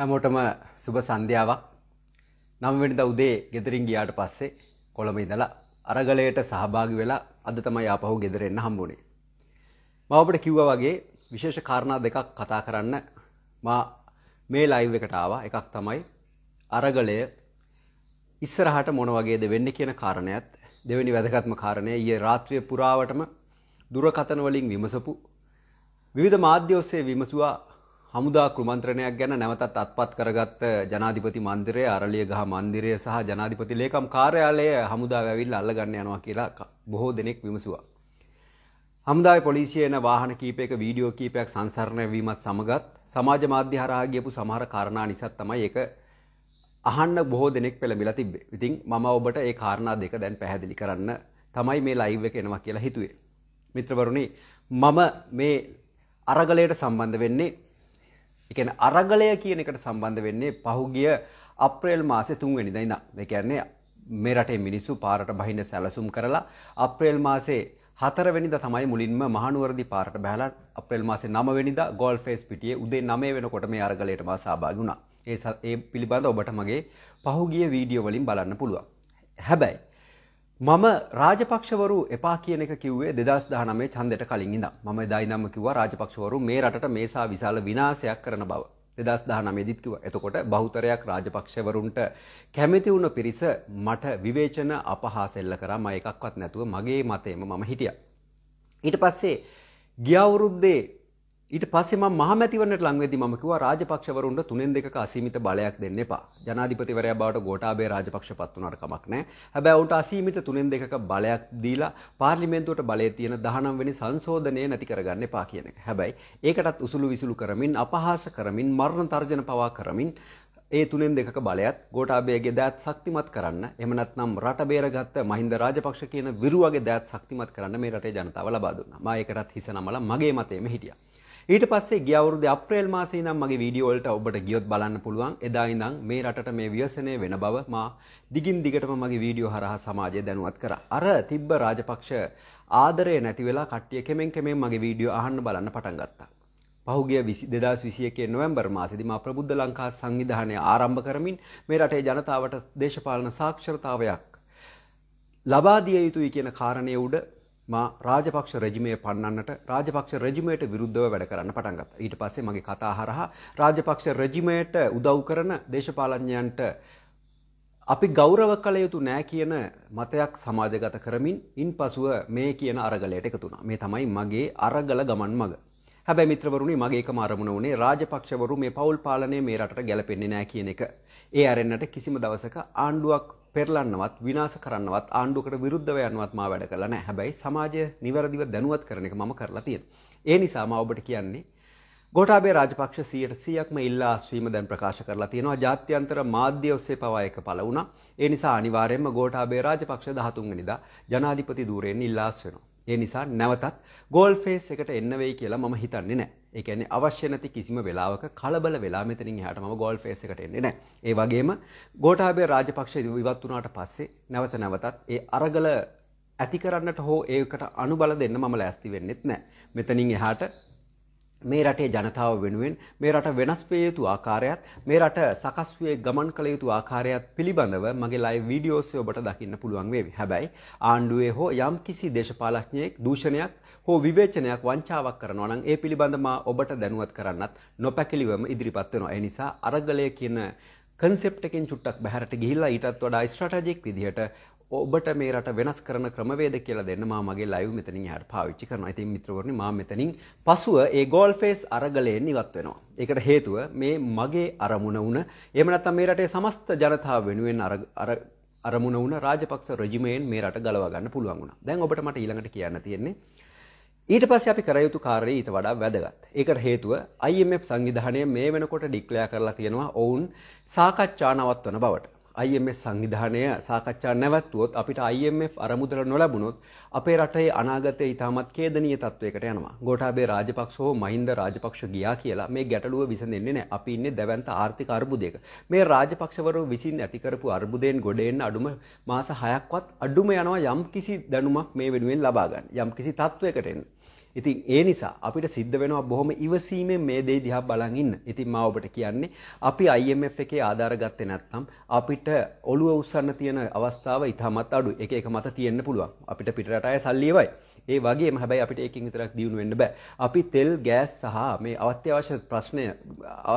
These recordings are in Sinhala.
හැමෝටම සුබ සන්ධ්‍යාවක්. නම් වෙනිදා උදේ ගෙදරින් ගියාට පස්සේ කොළඹ ඉඳලා අරගලයට සහභාගි වෙලා අද තමයි ආපහු ගෙදර එන්න හම්බුනේ. මම ඔබට කිව්වා වගේ විශේෂ කාරණා දෙකක් කතා කරන්න මා මේ ලයිව් එකට ආවා. එකක් තමයි අරගලය ඉස්සරහට මොන වගේද වෙන්නේ කියන කාරණයත් දෙවෙනි වැදගත්ම කාරණය ඊයේ රාත්‍රියේ පුරාවටම දුරකථන වලින් විමසපු විවිධ මාධ්‍ය ඔස්සේ විමසුවා හමුදා කුමන්ත්‍රණයක් ගැන නැවතත් අත්පත් කරගත්ත ජනාධිපති මන්දිරය අරලියගහ මන්දිරය සහ ජනාධිපති ලේකම් කාර්යාලය හමුදා වැවිල් අල්ලගන්න යනවා කියලා බොහෝ දෙනෙක් විමසුවා. හමුදායි පොලිසිය එන වාහන කීපයක වීඩියෝ කීපයක් සංසරණය වීමත් සමගත් සමාජ මාධ්‍ය හරහා ගියපු සමහර කාරණා නිසා තමයි ඒක අහන්න බොහෝ දෙනෙක් පෙළඹිලා තිබ්බේ. ඉතින් මම ඔබට ඒ කාරණා දෙක දැන් පැහැදිලි කරන්න තමයි මේ ලයිව් එක එනවා කියලා හිතුවේ. මිත්‍රවරුනි මම මේ අරගලයට සම්බන්ධ වෙන්නේ ඒ කියන්නේ අරගලය කියන එකට සම්බන්ධ වෙන්නේ පහුගිය අප්‍රේල් මාසේ 3 වෙනිදා ඉඳන්. ඒ කියන්නේ මේ රටේ මිනිස්සු පාරට බහින්න සැලසුම් කරලා අප්‍රේල් මාසේ 4 වෙනිදා තමයි මුලින්ම මහනුවරදී පාරට බහලා අප්‍රේල් මාසේ 9 වෙනිදා ගෝල් ෆේස් පිටියේ උදේ 9 වෙනකොට මේ අරගලයට මා සහභාගී වුණා. ඒ ඒ පිළිබඳ ඔබට මගේ පහුගිය වීඩියෝ වලින් බලන්න පුළුවන්. හැබැයි මම රාජපක්ෂවරු එපා කියන එක කිව්වේ 2019 ඡන්දයට කලින් ඉඳන්. මම එදා ඉඳන්ම කිව්වා රාජපක්ෂවරු මේ රටට මේසා විශාල විනාශයක් කරන බව. 2019 දිත් කිව්වා. එතකොට බහුතරයක් රාජපක්ෂවරුන්ට කැමති වුණ පිරිස මට විවේචන අපහාස එල්ල කරා. මම එකක්වත් නැතුව මගේ මතෙම මම හිටියා. ඊට පස්සේ ගිය අවුරුද්දේ ඊට පස්සේ මම මහමැතිවරණයට ලං වෙද්දී මම කිව්වා රාජපක්ෂවරුන්ට තුනෙන් දෙකක අසීමිත බලයක් දෙන්න එපා. ජනාධිපතිවරයා බවට ගෝඨාභය රාජපක්ෂපත් වුණාට කමක් නැහැ. හැබැයි ඔහුට අසීමිත තුනෙන් දෙකක බලයක් දීලා පාර්ලිමේන්තුවට බලය තියෙන 19 වෙනි සංශෝධනය නැති කරගන්න එපා කියන එක. හැබැයි ඒකටත් උසුළු විසුළු කරමින් අපහාස කරමින් මරණ තර්ජන පවා කරමින් ඒ තුනෙන් දෙකක බලයත් ගෝටාබේගේ දෑත් ශක්තිමත් කරන්න එමනත්නම් රට බේරගත්ත මහින්ද රාජපක්ෂ කියන විරුවගේ දෑත් ශක්තිමත් කරන්න මේ රටේ ජනතාව ලබා දුන්නා. මා ඒකටත් හිස නමලා මගේ මතයේම හිටියා. ඊට පස්සේ ගිය අවුරුද්දේ අප්‍රේල් මාසේ ඉඳන් මගේ වීඩියෝ වලට ඔබට ගියොත් බලන්න පුළුවන්. එදා ඉඳන් මේ රටට මේ ව්‍යසනය වෙන බව මා දිගින් දිගටම මගේ වීඩියෝ හරහා සමාජය දැනුවත් කරා. අර තිබ්බ රාජපක්ෂ ආදරය නැති වෙලා කට්ටිය කෙමෙන් කෙමෙන් මගේ වීඩියෝ අහන්න බලන්න පටන් ගත්තා. පහුගිය 2021 නොවැම්බර් මාසේදී මා ප්‍රබුද්ධ ලංකා සංවිධානය ආරම්භ කරමින් මේ රටේ ජනතාවට දේශපාලන සාක්ෂරතාවයක් ලබා දිය යුතුයි කියන කාරණය උඩ මා රාජපක්ෂ රෙජිමේ පන්නන්නට රාජපක්ෂ රෙජිමේට විරුද්ධව වැඩ කරන්න පටන් ගත්තා. ඊට පස්සේ මගේ කතා හරහා රාජපක්ෂ රෙජිමේට උදව් කරන දේශපාලඥයන්ට අපි ගෞරව කළ යුතු නෑ කියන මතයක් සමාජගත කරමින් ඉන් පසුව මේ කියන අරගලයට එකතුනා. මේ තමයි මගේ අරගල ගමන් මඟ. හැබැයි මිත්‍රවරුණි මගේ එකම අරමුණ වුණේ රාජපක්ෂවරු මේ පවුල් පාලනය මේ රටට ගැලපෙන්නේ නෑ කියන එක. ඒ අරෙන්නට කිසිම දවසක ආණ්ඩුවක් පෙරලන්නවත් විනාශ කරන්නවත් ආණ්ඩුවකට විරුද්ධව යන්නවත් මා වැඩ කළා නැහැ. හැබැයි සමාජය නිවැරදිව දැනුවත් කරන එක මම කරලා තියෙනවා. ඒ නිසා මම ඔබට කියන්නේ ගෝටාබේ රාජපක්ෂ 100%ක්ම ඉල්ලා අස්වීම දැන් ප්‍රකාශ කරලා තියෙනවා. ජාත්‍යන්තර මාධ්‍ය ඔස්සේ පවා එක පළ වුණා. ඒ නිසා අනිවාර්යයෙන්ම ගෝටාබේ රාජපක්ෂ 13 වෙනිදා ජනාධිපති ධූරයෙන් ඉල්ලා අස් වෙනවා. ඒ නිසා නැවතත් ගෝල් ෆේස් එකට එන්න වෙයි කියලා මම හිතන්නේ නැහැ. ඒ කියන්නේ අවශ්‍ය නැති කිසිම වෙලාවක කලබල වෙලා මෙතනින් එහාට මම ගෝල් ෆේස් එකට එන්නේ නැහැ. ඒ වගේම ගෝඨාභය රාජපක්ෂ ඉවත් වුණාට පස්සේ නැවත නැවතත් ඒ අරගල ඇති කරන්නට හෝ ඒකට අනුබල දෙන්න මම ලෑස්ති වෙන්නෙත් නැහැ. මෙතනින් එහාට මේ රටේ ජනතාව වෙනුවෙන් මේ රට වෙනස් වේ යුතු ආකාරයත් මේ රට සකස් වේ ගමන් කළ යුතු ආකාරයත් පිළිබඳව මගේ live videos ඔබට දකින්න පුළුවන් වේවි. හැබැයි ආණ්ඩුවේ හෝ යම් කිසි දේශපාලඥයෙක් දූෂණයක් හෝ විවේචනයක් වංචාවක් කරනවා නම් ඒ පිළිබඳව මා ඔබට දැනුවත් කරන්නත් නොපැකිලිවම ඉදිරිපත් වෙනවා. ඒ නිසා අරගලය කියන කන්සෙප්ට් එකෙන් චුට්ටක් බැහැරට ගිහිල්ලා ඊටත් වඩා ස්ට්‍රැටජික් විදිහට ඔබට මේ රට වෙනස් කරන ක්‍රමවේද කියලා දෙන්න මා මගේ ලයිව් මෙතනින් එහාට පාවිච්චි කරනවා. ඉතින් මිත්‍රවරුනි මා මෙතනින් පසුව ඒ ගෝල් ෆේස් අරගලයෙන් ඉවත් වෙනවා. ඒකට හේතුව මේ මගේ අරමුණ වුණ එහෙම නැත්නම් මේ රටේ සමස්ත ජනතාව වෙනුවෙන් අර අරමුණ වුණ රාජපක්ෂ රජිමයෙන් මේ රට ගලවා ගන්න පුළුවන් වුණා. දැන් ඔබට මට ඊළඟට කියන්න තියෙන්නේ ඊට පස්සේ අපි කර යුතු කාර්යය ඊට වඩා වැදගත්. ඒකට හේතුව IMF සංවිධානය මේ වෙනකොට ඩික්ලෙයා කරලා තියෙනවා ඔවුන් සාකච්ඡා නවත්වන බවට. IMF සංවිධානය සාකච්ඡා නැවැත්වුවොත් අපිට IMF අරමුදල නොලැබුණොත් අපේ රටේ අනාගතය ඉතාමත් ඛේදනීය තත්වයකට යනවා. ගෝඨාභය රාජපක්ෂ හෝ මහින්ද රාජපක්ෂ ගියා කියලා මේ ගැටලුව විසඳෙන්නේ නැහැ. අපි ඉන්නේ දැවැන්ත ආර්ථික අර්බුදයක. මේ රාජපක්ෂවරු විසින් ඇති කරපු අර්බුදයෙන් ගොඩ එන්න අඩුම මාස 6ක්වත් අඩුම යනවා යම්කිසි දැනුමක් මේ වෙනුවෙන් ලබා ගන්න. යම්කිසි තත්වයකට එන්න. ඉතින් ඒ නිසා අපිට සිද්ධ වෙනවා බොහොම ඉවසීමෙන් මේ දේ දිහා බලන් ඉන්න. ඉතින් මම ඔබට කියන්නේ අපි IMF එකේ ආධාර ගත්තේ නැත්නම් අපිට ඔළුව උස්සන්න තියෙන අවස්ථාව ඉතාමත් අඩුයි. එක එක මත තියෙන්න පුළුවන්. අපිට පිටරට අය සල්ලි එවයි. ඒ වගේම හැබැයි අපිට ඒකෙන් විතරක් දියුණු වෙන්න බෑ. අපි තෙල්, ගෑස් සහ මේ අත්‍යවශ්‍ය ප්‍රශ්නය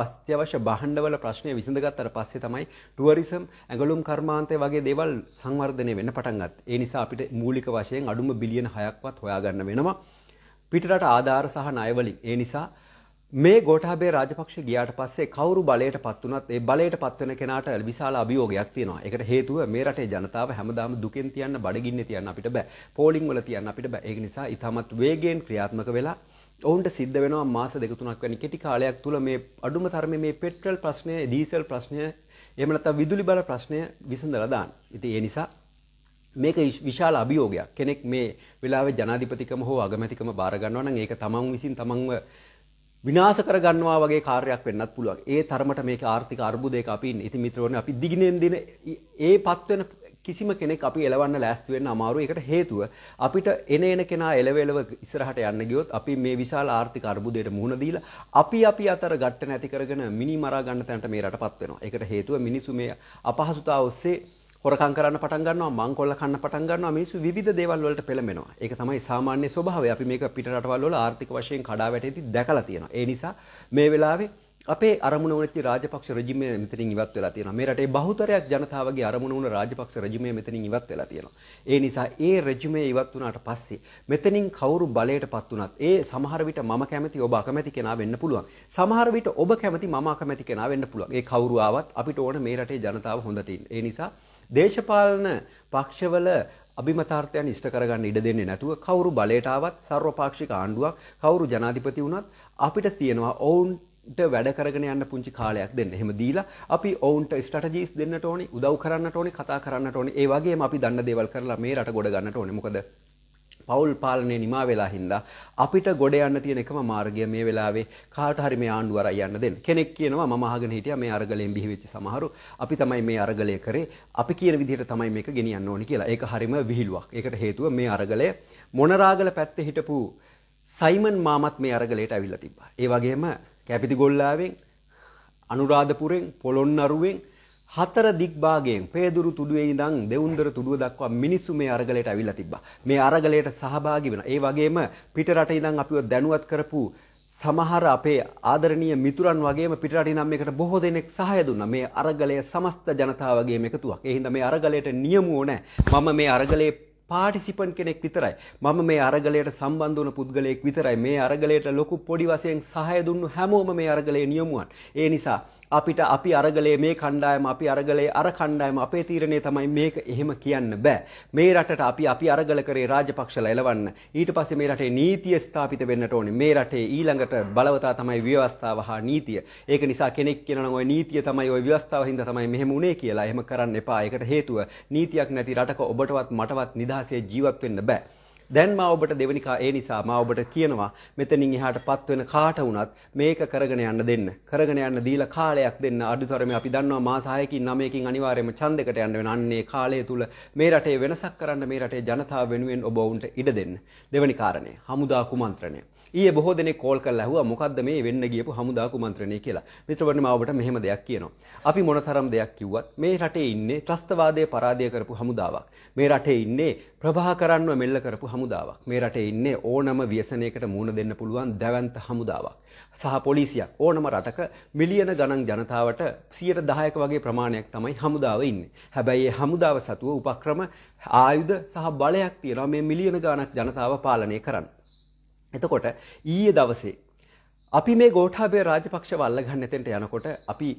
අත්‍යවශ්‍ය භාණ්ඩවල ප්‍රශ්නය විසඳගත්තට පස්සේ තමයි ටුවරිසම්, ඇඟලුම් කර්මාන්තය වගේ දේවල් සංවර්ධනය වෙන්න පටන් ගත්තේ. ඒ නිසා අපිට මූලික වශයෙන් අඩුම බිලියන 6ක්වත් හොයාගන්න වෙනවා. පිටරට ආධාර සහ ණයවලින්. ඒ නිසා මේ ගෝඨාභය රාජපක්ෂ ගියාට පස්සේ කවුරු බලයට පත් වුණත් ඒ බලයට පත් වෙන කෙනාට විශාල අභියෝගයක් තියෙනවා. ඒකට හේතුව මේ රටේ ජනතාව හැමදාම දුකෙන් තියන්න බඩගින්නේ තියන්න අපිට බෑ. පෝලිං වල තියන්න අපිට බෑ. ඒක නිසා ඊටමත් වේගයෙන් ක්‍රියාත්මක වෙලා ඔවුන්ට සිද්ධ වෙනවා මාස දෙක තුනක් වැනි කෙටි කාලයක් තුල මේ අඩුම තරමේ මේ පෙට්‍රල් ප්‍රශ්නය, ඩීසල් ප්‍රශ්නය, එහෙම නැත්නම් විදුලි බල ප්‍රශ්නය විසඳලා දාන්න. ඉතින් ඒ නිසා මේක විශාල අභියෝගයක්. කෙනෙක් මේ වෙලාවේ ජනාධිපතිකම හෝ අගමැතිකම බාර ගන්නවා නම් ඒක තමන් විසින් තමන්ව විනාශ කරගන්නවා වගේ කාර්යයක් වෙන්නත් පුළුවන්. ඒ තරමට මේක ආර්ථික අර්බුදයක අපි ඉන්නේ. ඉතින් මිත්‍රෝනේ අපි දිගිනෙන් දින ඒ පත්වෙන කිසිම කෙනෙක් අපි එලවන්න ලෑස්ති වෙන්න අමාරුයි. ඒකට හේතුව අපිට එන එන කෙනා එලව එලව ඉස්සරහට යන්න ගියොත් අපි මේ විශාල ආර්ථික අර්බුදයට මුහුණ දීලා අපි අපි අතර ගැට්ට නැති කරගෙන මිනි මරා ගන්න තැනට මේ රටපත් වෙනවා. ඒකට හේතුව මිනිසු මේ අපහසුතාව ඔස්සේ හොරකම් කරන්න පටන් ගන්නවා මංකොල්ල කන්න පටන් ගන්නවා මිනිස්සු විවිධ දේවල් වලට පෙළඹෙනවා. ඒක තමයි සාමාන්‍ය ස්වභාවය. අපි මේක පිට රටවල් වල ආර්ථික වශයෙන් කඩා වැටෙද්දි දැකලා තියෙනවා. ඒ නිසා මේ වෙලාවේ අපේ අරමුණ වනච්චි රාජපක්ෂ රජිමය මෙතනින් ඉවත් වෙලා තියෙනවා. මේ රටේ බහුතරයක් ජනතාවගේ අරමුණ වුණ රාජපක්ෂ රජිමය මෙතනින් ඉවත් වෙලා තියෙනවා. ඒ නිසා ඒ රජිමය ඉවත් වුණාට පස්සේ මෙතනින් කවුරු බලයටපත් වුණත් ඒ සමහර විට මම කැමති ඔබ අකමැති කෙනා වෙන්න පුළුවන්. සමහර විට ඔබ කැමති මම අකමැති කෙනා වෙන්න පුළුවන්. ඒ කවුරු ආවත් අපිට ඕන මේ රටේ ජනතාව හොඳට ඉන්න. ඒ නිසා දේශපාලන පක්ෂවල අභිමතාර්ථයන් ඉෂ්ට කරගන්න ඉඩ දෙන්නේ නැතුව කවුරු බලයට ආවත් සර්වපාක්ෂික ආණ්ඩුවක් කවුරු ජනාධිපති වුණත් අපිට තියෙනවා ඔවුන්ට වැඩ කරගෙන යන්න පුංචි කාලයක් දෙන්න. එහෙම දීලා අපි ඔවුන්ට ස්ට්‍රැටජිස් දෙන්නට ඕනි, උදව් කරන්නට ඕනි, කතා කරන්නට ඕනි. ඒ වගේම අපි දන්න දේවල් කරලා මේ රට ගොඩ ගන්නට ඕනි. මොකද පවුල් පාලනය නිමා වෙලා හින්දා අපිට ගොඩ යන්න තියෙන එකම මාර්ගය මේ වෙලාවේ කාට හරි මේ ආණ්ඩුව අරයි යන්න දෙන්න. කෙනෙක් කියනවා මම අහගෙන හිටියා මේ අරගලයෙන් බිහි වෙච්ච සමහරු අපි තමයි මේ අරගලය කරේ. අපි කියන විදිහට තමයි මේක ගෙනියන්න ඕනි කියලා. ඒක හරිම විහිළුවක්. ඒකට හේතුව මේ අරගලය මොනරාගල පැත්තේ හිටපු සයිමන් මාමත් මේ අරගලයට ඇවිල්ලා තිබ්බා. ඒ වගේම කැපිති ගොල්ලාවෙන් අනුරාධපුරෙන් පොළොන්නරුවෙන් හතර දික් භාගයෙන් පේදුරු තුඩුවේ ඉඳන් දෙවුන්දර තුඩුව දක්වා මිනිස්සු මේ අරගලයට ඇවිල්ලා තිබ්බා. මේ අරගලයට සහභාගී වෙන. ඒ වගේම පිටරට ඉඳන් අපිව දැනුවත් කරපු සමහර අපේ ආදරණීය මිතුරන් වගේම පිටරට ඉඳන් මේකට බොහෝ දෙනෙක් සහාය දුන්නා. මේ අරගලය සමස්ත ජනතාවගේම එකතුවක්. ඒ හින්දා මේ අරගලයට නියමුව නැහැ. මම මේ අරගලයේ පාටිසිපන් කෙනෙක් විතරයි. මම මේ අරගලයට සම්බන්ධ වුණ පුද්ගලයෙක් විතරයි. මේ අරගලයට ලොකු පොඩි වශයෙන් සහාය දුන්නු හැමෝම මේ අරගලයේ නියමුවන්. ඒ නිසා අපිට අපි අරගලේ මේ කණ්ඩායම අපි අරගලේ අර කණ්ඩායම අපේ තීරණය තමයි මේක එහෙම කියන්න බෑ. මේ රටට අපි අපි අරගල කරේ රාජපක්ෂලා එලවන්න. ඊට පස්සේ මේ රටේ නීතිය ස්ථාපිත වෙන්නට ඕනේ. මේ රටේ ඊළඟට බලවතා තමයි ව්‍යවස්ථාව හා නීතිය. ඒක නිසා කෙනෙක් කියනවා ওই නීතිය තමයි ওই ව්‍යවස්ථාව හින්දා තමයි මෙහෙම උනේ කියලා. එහෙම කරන්න එපා. ඒකට හේතුව නීතියක් නැති රටක ඔබටවත් මටවත් නිදහසේ ජීවත් වෙන්න බෑ. දැන් මා ඔබට දෙවෙනි ඒ නිසා මා ඔබට කියනවා මෙතනින් එහාටපත් වෙන කාට වුණත් මේක කරගෙන යන්න දෙන්න. කරගෙන යන්න දීලා කාලයක් දෙන්න. අඩුතරමේ අපි දන්නවා මාස 6කින් 9කින් අනිවාර්යයෙන්ම ඡන්දයකට යන්න වෙන. අන්නේ කාලය තුල මේ රටේ වෙනසක් කරන්න මේ රටේ ජනතාව වෙනුවෙන් ඔබ ඔවුන්ට ඉඩ දෙන්න. දෙවෙනි කාරණය. හමුදා කුමන්ත්‍රණය. ඊයේ බොහෝ දෙනෙක් කෝල් කරලා ඇහුවා මොකද්ද මේ වෙන්න ගියපු හමුදා කුමන්ත්‍රණය කියලා. මිත්‍රවරුනි මම ඔබට මෙහෙම දෙයක් කියනවා. අපි මොනතරම් දෙයක් කිව්වත් මේ රටේ ඉන්නේ ත්‍රස්තවාදයේ පරාජය කරපු හමුදාවක්. මේ රටේ ඉන්නේ ප්‍රභාකරන්ව මෙල්ල කරපු හමුදාවක්. මේ රටේ ඉන්නේ ඕනම ව්‍යසනයකට මුහුණ දෙන්න පුළුවන් දැවැන්ත හමුදාවක්. සහ පොලිසියක් ඕනම රටක මිලියන ගණන් ජනතාවට 10%ක වගේ ප්‍රමාණයක් තමයි හමුදාව ඉන්නේ. හැබැයි මේ හමුදාව සතුව උපක්‍රම ආයුධ සහ බලයක් තියනවා මේ මිලියන ගණක් ජනතාව පාලනය කරන්න. එතකොට ඊයේ දවසේ අපි මේ ගෝඨාභය රාජපක්ෂව අල්ලගන්න එතෙන්ට යනකොට අපි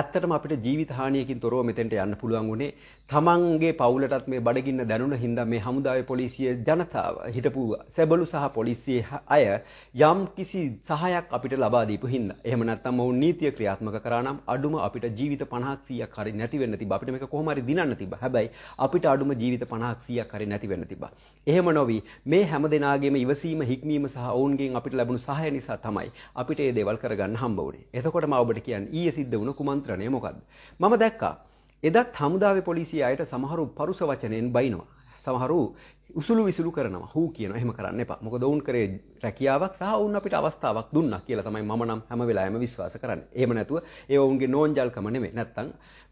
ඇත්තටම අපිට ජීවිත හානියකින් තොරව මෙතෙන්ට යන්න පුළුවන් උනේ තමන්ගේ පවුලටත් මේ බඩගින්න දැනුණ හින්දා මේ හමුදාවේ පොලිසිය ජනතාව හිටපු සැබළු සහ පොලිසියේ අය යම් කිසි සහායක් අපිට ලබා දීපු හින්දා එහෙම නැත්නම් ඔවුන් නීතිය ක්‍රියාත්මක කරා නම් අඩුම අපිට ජීවිත 50ක් 100ක් හරි නැති වෙන්න තිබ්බා අපිට මේක කොහොම හරි දිනන්න තිබ්බා හැබැයි අපිට අඩුම ජීවිත 50ක් 100ක් හරි නැති වෙන්න තිබ්බා එහෙම නොවි මේ හැම දිනාගේම ඉවසීම හික්මීම සහ ඔවුන්ගෙන් අපිට ලැබුණු සහාය නිසා තමයි අපිට මේ දේවල් කරගන්න හම්බ වුනේ එතකොට මම ඔබට කියන්නේ ඊයේ සිද්ධ වුණ කුමන්ත්‍රණ සූත්‍රණය මොකක්ද. මම දැක්කා. එදත් හමුදාව පොලිසි අයට සමහරු පරුස වචනයෙන් බයිනවා. සමහරු උසුළු විසුළු කරනවා හූ කියන එහෙම කරන්න එපා. මොකද ඔවුන් කරේ රැකියාවක් සහ ඔවුන් අපිට අවස්ථාවක් දුන්නා කියලා තමයි මම නම් හැම වෙලාවෙම විශ්වාස කරන්නේ. එහෙම නැතුව ඒ ඔවුන්ගේ නෝන්ජල්කම නෙමෙයි. නැත්තම්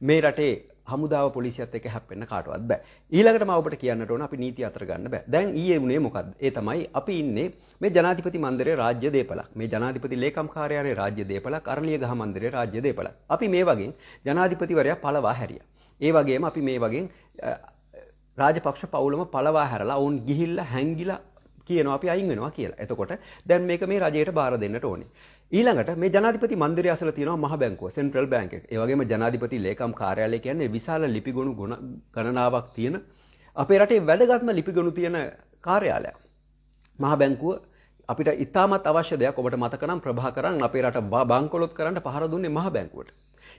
මේ රටේ හමුදාව පොලිසියත් එක්ක හැප්පෙන්න කාටවත් බෑ. ඊළඟට මම ඔබට කියන්නට ඕන අපි නීති අතර ගන්න බෑ. දැන් ඊයේ වුණේ මොකද්ද? ඒ තමයි අපි ඉන්නේ මේ ජනාධිපති මන්දිරයේ රාජ්‍ය දේපලක්. මේ ජනාධිපති ලේකම් කාර්යාලයේ රාජ්‍ය දේපලක්, අරලියගහ මන්දිරයේ රාජ්‍ය දේපලක්. අපි මේ වගේ ජනාධිපතිවරයා පළවා හැරියා. ඒ වගේම අපි මේ වගේ රාජපක්ෂ පවුලම පළවා හැරලා ඔවුන් ගිහිල්ලා හැංගිලා කියනවා අපි අයින් වෙනවා කියලා. එතකොට දැන් මේක මේ රජයට බාර දෙන්නට ඕනේ. ඊළඟට මේ ජනාධිපති මන්දිරය අසල තියෙනවා මහ බැංකුව සෙන්ට්‍රල් බැංක් එක. ඒ වගේම ජනාධිපති ලේකම් කාර්යාලය කියන්නේ විශාල ලිපිගොනු ගණනාවක් තියෙන අපේ රටේ වැදගත්ම ලිපිගොනු තියෙන කාර්යාලයක්. මහ බැංකුව අපිට ඉතාමත් අවශ්‍ය දෙයක් ඔබට මතක නම් ප්‍රභාකරන් අපේ රට බංකොලොත් කරන්න පහර දුන්නේ මහ බැංකුවට.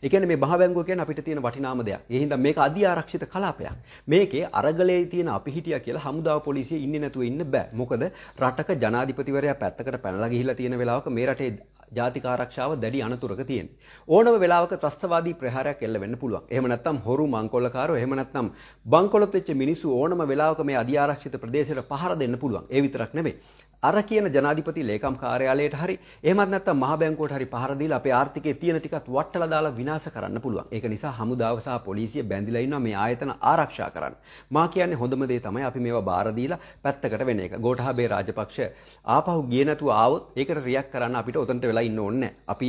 ඒ කියන්නේ මේ මහ බැංකුව කියන්නේ අපිට තියෙන වටිනාම දෙයක්. ඒ හින්දා මේක අධි ආරක්ෂිත කලාපයක්. මේකේ අරගලයේ තියෙන අපි හිටියා කියලා හමුදාව පොලිසිය ඉන්නේ නැතුව ඉන්න බෑ. මොකද රටක ජනාධිපතිවරයා පැත්තකට පැනලා ගිහිල්ලා තියෙන වෙලාවක මේ රටේ ජාතික ආරක්ෂාව දැඩි අනතුරක තියෙන්නේ. ඕනම වෙලාවක ත්‍රස්තවාදී ප්‍රහාරයක් එල්ල වෙන්න පුළුවන්. එහෙම නැත්නම් හොරු මංකොල්ලකාරෝ එහෙම නැත්නම් බංකොලොත් වෙච්ච මිනිස්සු ඕනම වෙලාවක මේ අධිආරක්ෂිත ප්‍රදේශයට පහර දෙන්න පුළුවන්. ඒ විතරක් නෙමෙයි. අර කියන ජනාධිපති ලේකම් කාර්යාලයට හරි එහෙමත් නැත්නම් මහ බැංකුවට හරි පහර දීලා අපේ ආර්ථිකයේ තියෙන ටිකත් වට්ටලා දාලා විනාශ කරන්න පුළුවන්. ඒක නිසා හමුදාව සහ පොලිසිය බැඳිලා ඉන්නවා මේ ආයතන ආරක්ෂා කරන්න. මා කියන්නේ හොඳම දේ තමයි අපි මේවා බාර දීලා පැත්තකට වෙන එක. ගෝඨාභය රාජපක්ෂ ආපහු ගියේ නැතුව ආවොත් ඒකට රියැක්ට් කරන්න අපිට උතනට වෙලා ඉන්න ඕනේ නැහැ. අපි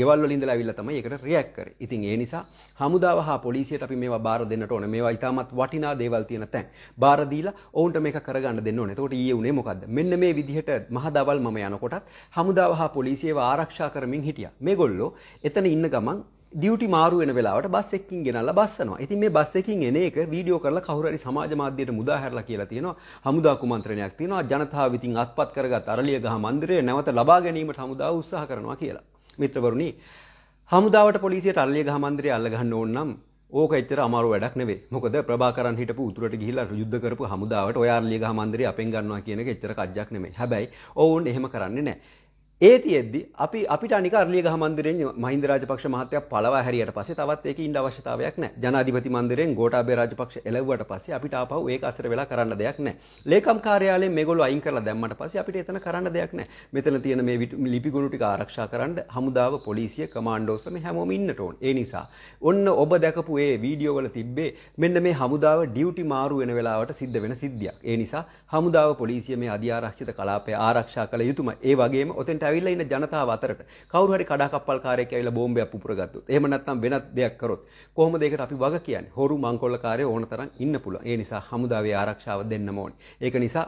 ගෙවල් වල ඉඳලා ආවිල්ලා තමයි ඒකට රියැක්ට් කරේ. ඉතින් ඒ නිසා හමුදාව හා පොලිසියට අපි මේවා බාර දෙන්නට ඕනේ. මේවා ඊටමත් වටිනා දේවල් තියෙන තැන්. බාර දීලා ඔවුන්ට මේක කරගන්න දෙන්න ඕනේ. එතකොට ඊයේ උනේ මොකද්ද? මෙන්න මේ විදිහ විදිහට මහදවල් මම යනකොටත් හමුදාව හා පොලිසියව ආරක්ෂා කරමින් හිටියා. මේගොල්ලෝ එතන ඉන්න ගමන් ඩියුටි මාරු වෙන වෙලාවට බස් එකකින් ගෙනල්ලා බස්සනවා. ඉතින් මේ බස් එකකින් එන එක වීඩියෝ කරලා කවුරු හරි සමාජ මාධ්‍යයට මුදා හැරලා කියලා තියෙනවා. හමුදා කුමන්ත්‍රණයක් තියෙනවා. ජනතාව විතින් අත්පත් කරගත් අරලියගහ මන්දිරය නැවත ලබා ගැනීමට හමුදාව උත්සාහ කරනවා කියලා. මිත්‍රවරුනි, හමුදාවට පොලිසියට අරලියගහ මන්දිරය අල්ලගන්න ඕන නම් ඕක එච්චර අමාරු වැඩක් නෙවෙයි. මොකද ප්‍රභාකරන් හිටපු උතුරට ගිහිල්ලා යුද්ධ කරපු හමුදාවට ඔයාරලිය ගහ මන්දිරේ අපෙන් ගන්නවා කියන එක එච්චර කජ්ජක් නෙමෙයි. හැබැයි ඔවුන් එහෙම කරන්නේ නැහැ. ඒ තියෙද්දි අපි අපිට අනික අරලියගහ මන්දිරයෙන් මහින්ද රාජපක්ෂ මහත්තයා පළවා හැරියට පස්සේ තවත් ඒකේ ඉන්න අවශ්‍යතාවයක් නැහැ. ජනාධිපති මන්දිරයෙන් ගෝඨාභය රාජපක්ෂ එළවුවට පස්සේ අපිට ආපහු ඒක අසර වෙලා කරන්න දෙයක් නැහැ. ලේකම් කාර්යාලයෙන් මේගොල්ලෝ අයින් කරලා දැම්මට පස්සේ අපිට එතන කරන්න දෙයක් නැහැ. මෙතන තියෙන මේ ලිපිගුරු ටික ආරක්ෂා කරන්න හමුදාව, පොලිසිය, කමාන්ඩෝස් මේ හැමෝම ඉන්නට ඕන. ඒ නිසා ඔන්න ඔබ දැකපු ඒ වීඩියෝ වල තිබ්බේ මෙන්න මේ හමුදාව ඩියුටි මාරු වෙන වෙලාවට සිද්ධ වෙන සිද්ධියක්. ඒ නිසා හමුදාව පොලිසිය මේ අධිආරක්ෂිත කලාපය ආරක්ෂා කළ යුතුමයි. ඒ වගේම ඔතෙන්ට ඇවිල්ලා ඉන්න ජනතාව අතරට කවුරු හරි කඩාකප්පල්කාරයෙක් ඇවිල්ලා බෝම්බයක් පුපුරගත්තොත් එහෙම නැත්නම් වෙනත් දෙයක් කරොත් කොහොමද ඒකට අපි වග කියන්නේ හොරු මංකොල්ලකාරයෝ ඕන තරම් ඉන්න පුළුවන් ඒ නිසා හමුදාවේ ආරක්ෂාව දෙන්නම ඕනේ ඒක නිසා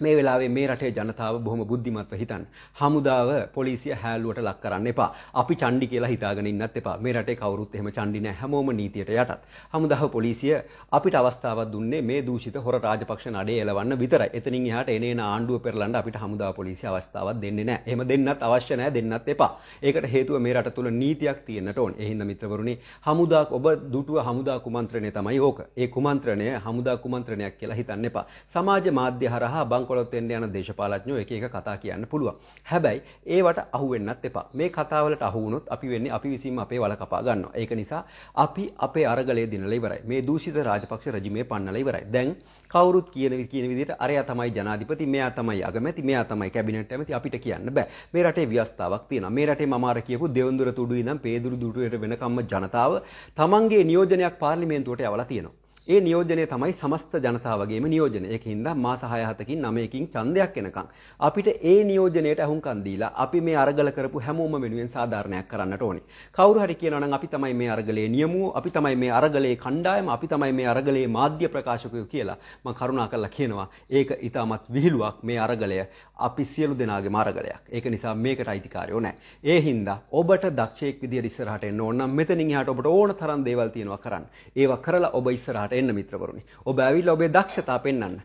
මේ වෙලාවේ මේ රටේ ජනතාව බොහොම බුද්ධිමත්ව හිතන්න. හමුදාව පොලිසිය හැල්ලුවට ලක් කරන්න එපා. අපි චණ්ඩි කියලා හිතාගෙන ඉන්නත් එපා. මේ රටේ කවුරුත් එහෙම චණ්ඩි නෑ. හැමෝම නීතියට යටත්. හමුදාව පොලිසිය අපිට අවස්ථාවක් දුන්නේ මේ දූෂිත හොර රාජපක්ෂ නඩේ එලවන්න විතරයි. එතනින් එහාට එනේන ආණ්ඩුව පෙරලන්න අපිට හමුදාව පොලිසිය අවස්ථාවක් දෙන්නේ නෑ. එහෙම දෙන්නත් අවශ්‍ය නෑ දෙන්නත් එපා. ඒකට හේතුව මේ රට තුල නීතියක් තියෙන්නට ඕන. ඒ හින්දා මිත්‍රවරුනි, හමුදා ඔබ දුටුව හමුදා කුමන්ත්‍රණය තමයි ඕක. ඒ කුමන්ත්‍රණය හමුදා කුමන්ත්‍රණයක් කියලා හිතන්න එපා. සමාජ මාධ්‍ය හරහා බංකොලොත් එන්න යන දේශපාලඥයෝ එක එක කතා කියන්න පුළුවන්. හැබැයි ඒවට අහු වෙන්නත් එපා. මේ කතාවලට අහු වුණොත් අපි වෙන්නේ අපි විසින්ම අපේ වල කපා ගන්නවා. ඒක නිසා අපි අපේ අරගලයේ දිනලා ඉවරයි. මේ දූෂිත රාජපක්ෂ රජිමේ පන්නලා ඉවරයි. දැන් කවුරුත් කියන කියන විදිහට අරයා තමයි ජනාධිපති, මෙයා තමයි අගමැති, මෙයා තමයි කැබිනට් ඇමති අපිට කියන්න බෑ. මේ රටේ ව්‍යවස්ථාවක් තියෙනවා. මේ රටේ මම අර කියපු දෙවන්දොර තුඩු ඉඳන් පේදුරු දුටුවේට වෙනකම්ම ජනතාව තමන්ගේ නියෝජනයක් පාර්ලිමේන්තුවට යවලා තියෙනවා. ඒ නියෝජනය තමයි සමස්ත ජනතාවගේම නියෝජනය. ඒකින්ද මාස 6-7කින් 9කින් ඡන්දයක් එනකන් අපිට ඒ නියෝජනයට අහුම්කම් දීලා අපි මේ අරගල කරපු හැමෝම වෙනුවෙන් සාධාරණයක් කරන්නට ඕනේ. කවුරු හරි කියනවා නම් අපි තමයි මේ අරගලේ නියමුවෝ, අපි තමයි මේ අරගලේ කණ්ඩායම, අපි තමයි මේ අරගලේ මාධ්‍ය ප්‍රකාශකයෝ කියලා මම කරුණා කරලා කියනවා. ඒක ඊටමත් විහිළුවක් මේ අරගලය අපි සියලු දෙනාගේම අරගලයක්. ඒක නිසා මේකට අයිතිකාරයෝ නැහැ. ඒ හින්දා ඔබට දක්ෂයෙක් විදියට ඉස්සරහට එන්න ඕන නම් මෙතනින් එහාට ඔබට ඕන තරම් දේවල් තියෙනවා කරන්න. ඒවා කරලා ඔබ ඉස්සරහට එහාට එන්න මිත්‍රවරුනි. ඔබ ඇවිල්ලා ඔබේ දක්ෂතා පෙන්වන්න.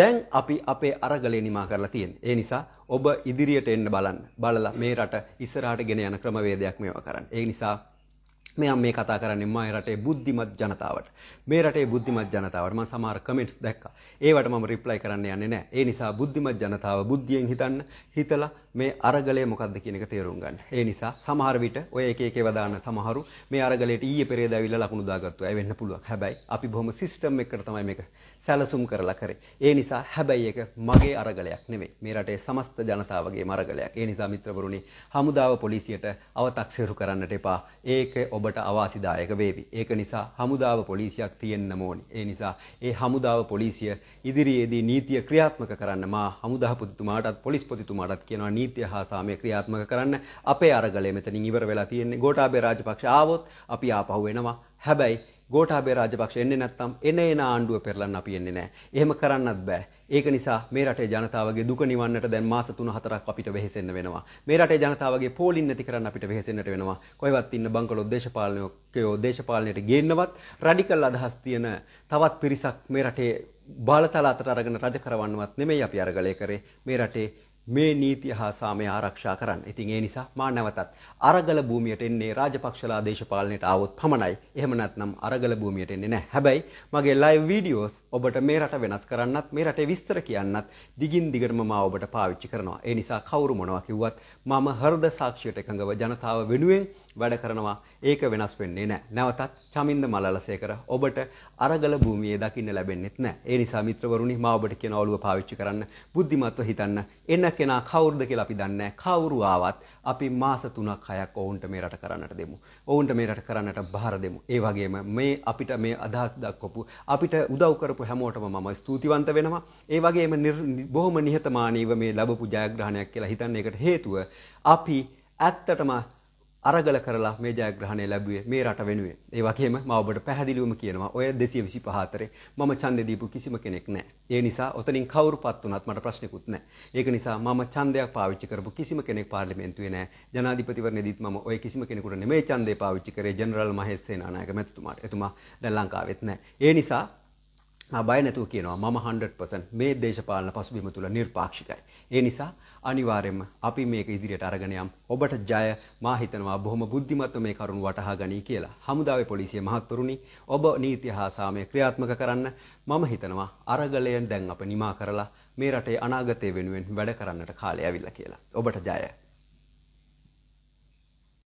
දැන් අපි අපේ අරගලේ නිමා කරලා තියෙන්නේ. ඒ නිසා ඔබ ඉදිරියට එන්න බලන්න. බලලා මේ රට ඉස්සරහට ගෙන යන ක්‍රමවේදයක් මේවා කරන්න. ඒ නිසා මෙයා මේ කතා කරන්නේ මම රටේ බුද්ධිමත් ජනතාවට. මේ රටේ බුද්ධිමත් ජනතාවට මම සමහර කමෙන්ට්ස් දැක්කා. ඒවට මම රිප්ලයි කරන්න යන්නේ නැහැ. ඒ නිසා බුද්ධිමත් ජනතාව බුද්ධියෙන් හිතන්න හිතලා මේ අරගලය මොකද්ද කියන එක තේරුම් ගන්න. ඒ නිසා සමහර විට ඔය එක එකව දාන සමහරු මේ අරගලයට ඊයේ පෙරේද ඇවිල්ලා ලකුණු දාගත්තු අය වෙන්න පුළුවන්. හැබැයි අපි බොහොම සිස්ටම් එකකට තමයි මේක සැලසුම් කරලා කරේ. ඒ නිසා හැබැයි ඒක මගේ අරගලයක් නෙමෙයි. මේ රටේ සමස්ත ජනතාවගේ අරගලයක්. ඒ නිසා මිත්‍රවරුනි, හමුදාව පොලිසියට අව탁සිරු කරන්නට එපා. ඒක ඔබ ඔබට අවාසිදායක වේවි. ඒක නිසා හමුදාව පොලිසියක් තියෙන්න ඕනි. ඒ නිසා ඒ හමුදාව පොලිසිය ඉදිරියේදී නීතිය ක්‍රියාත්මක කරන්න මා හමුදා පුතුමාටත් පොලිස් පොතිතුමාටත් කියනවා නීතිය හා සාමය ක්‍රියාත්මක කරන්න. අපේ අරගලය මෙතනින් ඉවර වෙලා තියෙන්නේ. ගෝඨාභය රාජපක්ෂ ආවොත් අපි ආපහු එනවා. හැබැයි ගෝඨාභය රාජපක්ෂ එන්නේ නැත්නම් එන එන ආණ්ඩුව පෙරලන්න අපි එන්නේ නැහැ. එහෙම කරන්නත් බෑ. ඒක නිසා මේ රටේ ජනතාවගේ දුක නිවන්නට දැන් මාස 3-4ක් අපිට වෙහෙසෙන්න වෙනවා. මේ රටේ ජනතාවගේ පෝලින් නැති කරන්න අපිට වෙහෙසෙන්නට වෙනවා. කොහෙවත් ඉන්න බංකොලොත් දේශපාලනයෝ දේශපාලනයට ගේන්නවත් රැඩිකල් අදහස් තියෙන තවත් පිරිසක් මේ රටේ බාලතල අතර අරගෙන රජ කරවන්නවත් නෙමෙයි අපි අරගලය කරේ. මේ රටේ මේ නීති හා සාමය ආරක්ෂා කරන්න. ඉතින් ඒ නිසා මා නැවතත් අරගල භූමියට එන්නේ රාජපක්ෂලා දේශපාලනයට ආවොත් පමණයි. එහෙම නැත්නම් අරගල භූමියට එන්නේ නැහැ. හැබැයි මගේ live videos ඔබට මේ රට වෙනස් කරන්නත් මේ රටේ විස්තර කියන්නත් දිගින් දිගටම මා ඔබට පාවිච්චි කරනවා. ඒ නිසා කවුරු මොනවා කිව්වත් මම හෘද සාක්ෂියට එකඟව ජනතාව වෙනුවෙන් වැඩ කරනවා. ඒක වෙනස් වෙන්නේ නැහැ. නැවතත් චමින්ද මලලසේකර ඔබට අරගල භූමියේ දකින්න ලැබෙන්නෙත් නැහැ. ඒ නිසා මිත්‍රවරුනි මා ඔබට කියන ඔළුව පාවිච්චි කරන්න, බුද්ධිමත්ව හිතන්න. එන කෙනා කවුරුද කියලා අපි දන්නේ කවුරු ආවත් අපි මාස 3ක් 6ක් ඔවුන්ට මේ රට කරන්නට දෙමු. ඔවුන්ට මේ රට කරන්නට බාර දෙමු. ඒ වගේම මේ අපිට මේ අදහස් දක්වපු අපිට උදව් කරපු හැමෝටම මම ස්තුතිවන්ත වෙනවා. ඒ වගේම බොහොම නිහතමානීව මේ ලැබපු ජයග්‍රහණයක් කියලා හිතන්න ඒකට හේතුව අපි ඇත්තටම අරගල කරලා මේ ජයග්‍රහණය ලැබුවේ මේ රට වෙනුවෙන්. ඒ වගේම මම ඔබට පැහැදිලිවම කියනවා ඔය 225 අතරේ මම ඡන්දෙ දීපු කිසිම කෙනෙක් නැහැ. ඒ නිසා ඔතනින් කවුරුපත් වුණත් මට ප්‍රශ්නකුත් නැහැ. ඒක නිසා මම ඡන්දයක් පාවිච්චි කරපු කිසිම කෙනෙක් පාර්ලිමේන්තුවේ නැහැ. ජනාධිපතිවරණයේදීත් මම ඔය කිසිම කෙනෙකුට නෙමෙයි ඡන්දේ පාවිච්චි කරේ ජෙනරල් මහේස් සේනානායක මැතිතුමාට. එතුමා දැන් ලංකාවෙත් නැහැ. ඒ නිසා බය නැතුව කියනවා මම 100% මේ දේශපාලන පසුබිම තුල නිර්පාක්ෂිකයි. ඒ නිසා අනිවාර්යයෙන්ම අපි මේක ඉදිරියට අරගෙන යම් ඔබට ජය මා හිතනවා බොහොම බුද්ධිමත්ව මේ කරුණ වටහා ගනී කියලා. හමුදාවේ පොලිසිය මහත්වරුනි ඔබ නීතිය හා සාමය ක්‍රියාත්මක කරන්න මම හිතනවා අරගලයෙන් දැන් අප නිමා කරලා මේ රටේ අනාගතය වෙනුවෙන් වැඩ කරන්නට කාලය ඇවිල්ලා කියලා. ඔබට ජය.